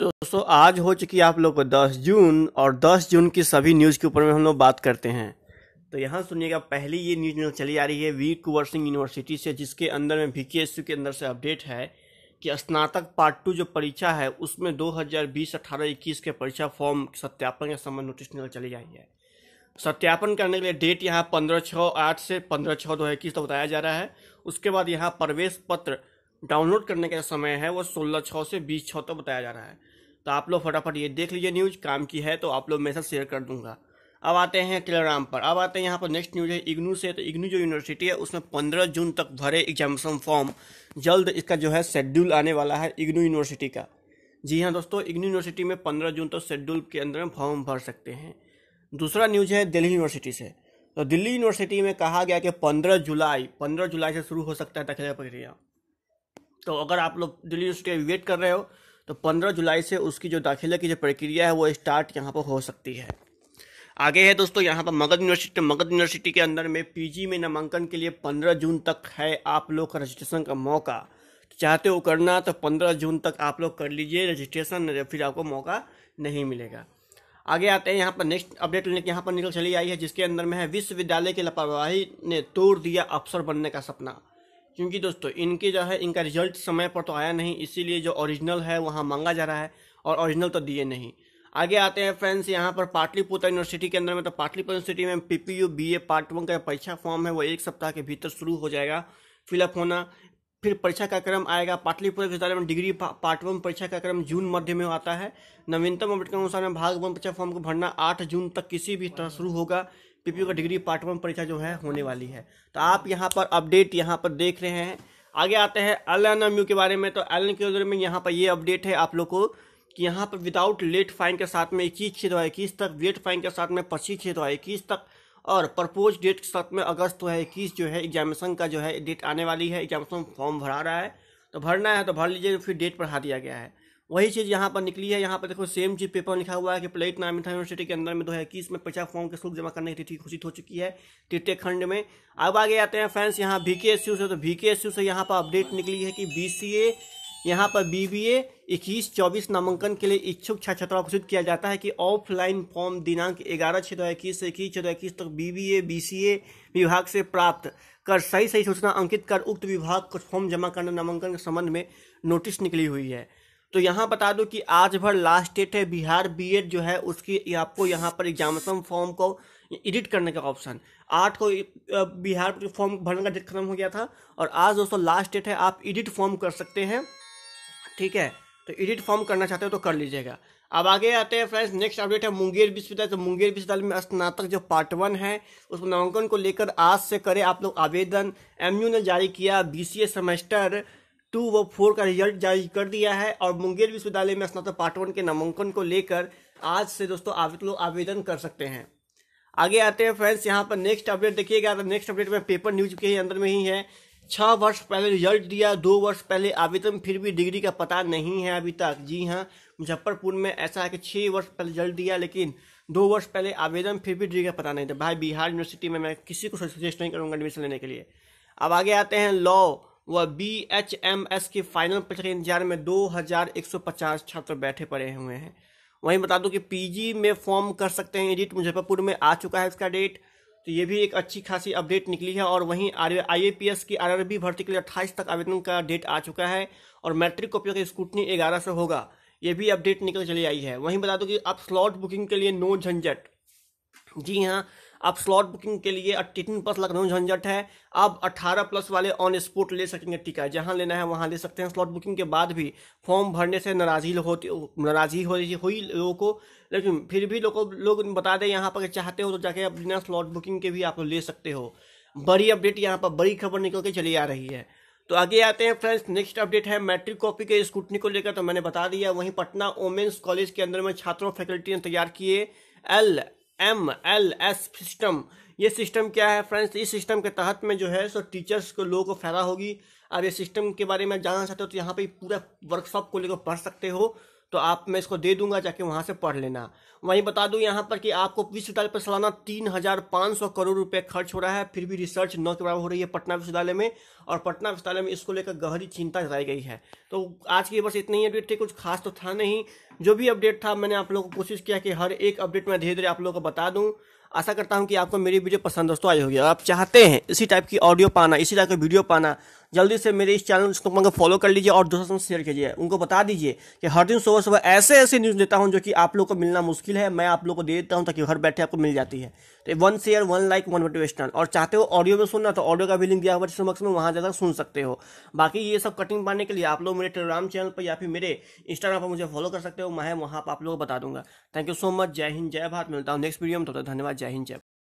दोस्तों आज हो चुकी है आप लोग को दस जून और दस जून की सभी न्यूज़ के ऊपर में हम लोग बात करते हैं तो यहाँ सुनिएगा पहली ये न्यूज चली आ रही है वी सिंह यूनिवर्सिटी से जिसके अंदर में वी के अंदर से अपडेट है कि स्नातक पार्ट टू जो परीक्षा है उसमें 2020 अठारह इक्कीस के परीक्षा फॉर्म सत्यापन के संबंध नोटिस निकल चली आई है सत्यापन करने के लिए डेट यहाँ पंद्रह छः आठ से पंद्रह छः दो इक्कीस तक बताया जा रहा है उसके बाद यहाँ प्रवेश पत्र डाउनलोड करने का समय है वो सोलह छः से बीस छः तक बताया जा रहा है तो आप लोग फटाफट ये देख लीजिए न्यूज़ काम की है तो आप लोग मैसेज शेयर कर दूंगा अब आते हैं टेलीग्राम पर अब आते हैं यहाँ पर नेक्स्ट न्यूज है इग्नू से तो इग्नू जो यूनिवर्सिटी है उसमें पंद्रह जून तक भरे एग्जामेशन फॉर्म जल्द इसका जो है शेड्यूल आने वाला है इग्नू यूनिवर्सिटी का जी हाँ दोस्तों इग्नू यूनिवर्सिटी में पंद्रह जून तक शेड्यूल के अंदर फॉर्म भर सकते हैं दूसरा न्यूज है दिल्ली यूनिवर्सिटी से तो दिल्ली यूनिवर्सिटी में कहा गया कि पंद्रह जुलाई पंद्रह जुलाई से शुरू हो सकता है दाखिला प्रक्रिया तो अगर आप लोग दिल्ली यूनिवर्सिटी वेट कर रहे हो तो पंद्रह जुलाई से उसकी जो दाखिले की जो प्रक्रिया है वो स्टार्ट यहाँ पर हो सकती है आगे है दोस्तों यहाँ पर मगध यूनिवर्सिटी तो मगध यूनिवर्सिटी के अंदर में पीजी में नामांकन के लिए पंद्रह जून तक है आप लोग का रजिस्ट्रेशन का मौका तो चाहते हो करना तो पंद्रह जून तक आप लोग कर लीजिए रजिस्ट्रेशन तो फिर आपको मौका नहीं मिलेगा आगे आते हैं यहाँ पर नेक्स्ट अपडेट लेने के यहाँ पर निकल चली आई है जिसके अंदर में है विश्वविद्यालय की लापरवाही ने तोड़ दिया अफसर बनने का सपना क्योंकि दोस्तों इनके जो है इनका रिजल्ट समय पर तो आया नहीं इसीलिए जो ओरिजिनल है वहाँ मांगा जा रहा है और ओरिजिनल तो दिए नहीं आगे आते हैं फ्रेंड्स यहाँ पर पाटलिपुत्र यूनिवर्सिटी के अंदर में तो पाटलिपुत्र यूनिवर्सिटी में P P U B A part one का परीक्षा फॉर्म है वो एक सप्ताह के भीतर शुरू हो जाएगा फिलअप होना फिर परीक्षा का क्रम आएगा पाटलिपुत्र विश्वविद्यालय में डिग्री पा, पार्ट वन परीक्षा का क्रम जून मध्य में आता है नवीनतम अपडेट के अनुसार भाग वन परीक्षा फॉर्म को भरना आठ जून तक किसी भी तरह शुरू होगा पीपीओ का डिग्री पार्ट वन परीक्षा जो है होने वाली है तो आप यहाँ पर अपडेट यहाँ पर देख रहे हैं आगे आते हैं एल एन एम यू के बारे में तो एल एन के में यहाँ पर ये अपडेट है आप लोग को कि यहाँ पर विदाउट लेट फाइन के साथ में इक्कीस छः दो इक्कीस तक लेट फाइन के साथ में पच्चीस छः दो इक्कीस तक और प्रपोज डेट के साथ में अगस्त दो है इक्कीस जो है एग्जामिनेशन का जो है डेट आने वाली है एग्जामिनेशन फॉर्म भरा रहा है तो भरना है तो भर लीजिए फिर डेट बढ़ा दिया गया है वही चीज़ यहाँ पर निकली है यहाँ पर देखो सेम चीज़ पेपर लिखा हुआ है कि प्लेट नामिथा यूनिवर्सिटी के अंदर में दो हज़ार इक्कीस में पचास फॉर्म के शुल्क जमा करने की तिथि घोषित हो चुकी है तृतीय खंड में अब आगे आते हैं फ्रेंड्स यहाँ बी के एस यू से तो बी के एस यू से यहाँ पर अपडेट निकली है कि बी सी ए यहाँ पर बी बी ए इक्कीस चौबीस नामांकन के लिए इच्छुक छात्र छात्राओं घोषित किया जाता है कि ऑफलाइन फॉर्म दिनांक ग्यारह छः दो इक्कीस से इक्कीस छः दो इक्कीस तक B B A B C A विभाग से प्राप्त कर सही सही सूचना अंकित कर उक्त विभाग को फॉर्म जमा करना नामांकन के संबंध में नोटिस निकली हुई है तो यहाँ बता दो कि आज भर लास्ट डेट है बिहार बीएड जो है उसकी आपको यहाँ पर एग्जामेशन फॉर्म को एडिट करने का ऑप्शन आठ को बिहार फॉर्म भरने का डेट खत्म हो गया था और आज दोस्तों लास्ट डेट है आप एडिट फॉर्म कर सकते हैं ठीक है तो एडिट फॉर्म करना चाहते हो तो कर लीजिएगा अब आगे आते हैं फ्रेंड्स नेक्स्ट अपडेट है मुंगेर विश्वविद्यालय तो मुंगेर विश्वविद्यालय में स्नातक जो पार्ट वन है उस नामांकन को लेकर आज से करें आप लोग आवेदन एमयू ने जारी किया बीसीए सेमेस्टर टू व फोर का रिजल्ट जारी कर दिया है और मुंगेर विश्वविद्यालय में स्नातक पार्ट वन के नामांकन को लेकर आज से दोस्तों आप लोग आवेदन कर सकते हैं आगे आते हैं फ्रेंड्स यहाँ पर नेक्स्ट अपडेट देखिएगा तो नेक्स्ट अपडेट में पेपर न्यूज के अंदर में ही है छः वर्ष पहले रिजल्ट दिया दो वर्ष पहले आवेदन फिर भी डिग्री का पता नहीं है अभी तक जी हाँ मुजफ्फरपुर में ऐसा है कि छः वर्ष पहले रिजल्ट दिया लेकिन दो वर्ष पहले आवेदन फिर भी डिग्री का पता नहीं था भाई बिहार यूनिवर्सिटी में मैं किसी को सजेस्ट नहीं करूँगा एडमिशन लेने के लिए अब आगे आते हैं लॉ वह बी एच एम एस की फाइनल परीक्षा के इंतजार में दो हजार एक सौ पचास छात्र बैठे पड़े हुए हैं वहीं बता दूं कि पीजी में फॉर्म कर सकते हैं एडिट मुजफ्फरपुर में आ चुका है इसका डेट तो ये भी एक अच्छी खासी अपडेट निकली है और वहीं आर आई की आर भर्ती के लिए अट्ठाईस तक आवेदन का डेट आ चुका है और मैट्रिक कॉपियों का स्कूटनी ग्यारह से होगा ये भी अपडेट निकल चली आई है वहीं बता दो कि आप स्लॉट बुकिंग के लिए नो झंझट जी हाँ आप स्लॉट बुकिंग के लिए अट्ठीन प्लस लखनऊ झंझट है आप 18 प्लस वाले ऑन स्पॉट ले सकेंगे टीका जहां लेना है वहां ले सकते हैं स्लॉट बुकिंग के बाद भी फॉर्म भरने से नाराजी होती नाराज़गी हो रही हुई लोगों को लेकिन फिर भी लोगों लोग बता दें यहाँ पर चाहते हो तो जाके आप बिना स्लॉट बुकिंग के भी आप ले सकते हो बड़ी अपडेट यहाँ पर बड़ी खबर निकल के चली आ रही है तो आगे आते हैं फ्रेंड्स नेक्स्ट अपडेट है मैट्रिक कॉपी के स्कूटनी को लेकर तो मैंने बता दिया वहीं पटना ओमेंस कॉलेज के अंदर में छात्रों फैकल्टी ने तैयार किए L M L S system ये सिस्टम क्या है फ्रेंड्स इस सिस्टम के तहत में जो है सो टीचर्स को लोगों को फायदा होगी अब ये सिस्टम के बारे में जानना चाहते हो तो यहाँ पे पूरा वर्कशॉप को लेकर पढ़ सकते हो तो आप मैं इसको दे दूंगा जाके वहाँ से पढ़ लेना वहीं बता दूँ यहाँ पर कि आपको विश्वविद्यालय पर सालाना तीन हज़ार पाँच सौ करोड़ रुपये खर्च हो रहा है फिर भी रिसर्च न के बराबर हो रही है पटना विश्वविद्यालय में और पटना विश्वविद्यालय में इसको लेकर गहरी चिंता जताई गई है तो आज की बस इतनी ही अपडेट थी कुछ खास तो था नहीं जो भी अपडेट था मैंने आप लोगों को कोशिश किया कि हर एक अपडेट मैं धीरे धीरे आप लोगों को बता दूँ आशा करता हूँ कि आपको मेरी वीडियो पसंद दोस्तों आई होगी और आप चाहते हैं इसी टाइप की ऑडियो पाना इसी टाइप की वीडियो पाना जल्दी से मेरे इस चैनल को फॉलो कर लीजिए और दोस्तों शेयर कीजिए उनको बता दीजिए कि हर दिन सुबह सुबह ऐसे ऐसे न्यूज़ देता हूँ जो कि आप लोग को मिलना मुश्किल है मैं आप लोग को दे देता हूँ ताकि घर बैठे आपको मिल जाती है तो one share one like one motivational और चाहते हो ऑडियो में सुनना तो ऑडियो का भी लिंक दिया हुआ जिसमें बॉक्स में वहाँ जाकर सुन सकते हो बाकी ये सब कटिंग पाने के लिए आप लोग मेरे टेलीग्राम चैनल पर या फिर मेरे इंस्टाग्राम पर मुझे फॉलो कर सकते हो मैं वहाँ पर आप लोगों को बता दूंगा थैंक यू सो मच जय हिंद जय भारत मिलता हूँ नेक्स्ट वीडियो में तो धन्यवाद जय हिंद जय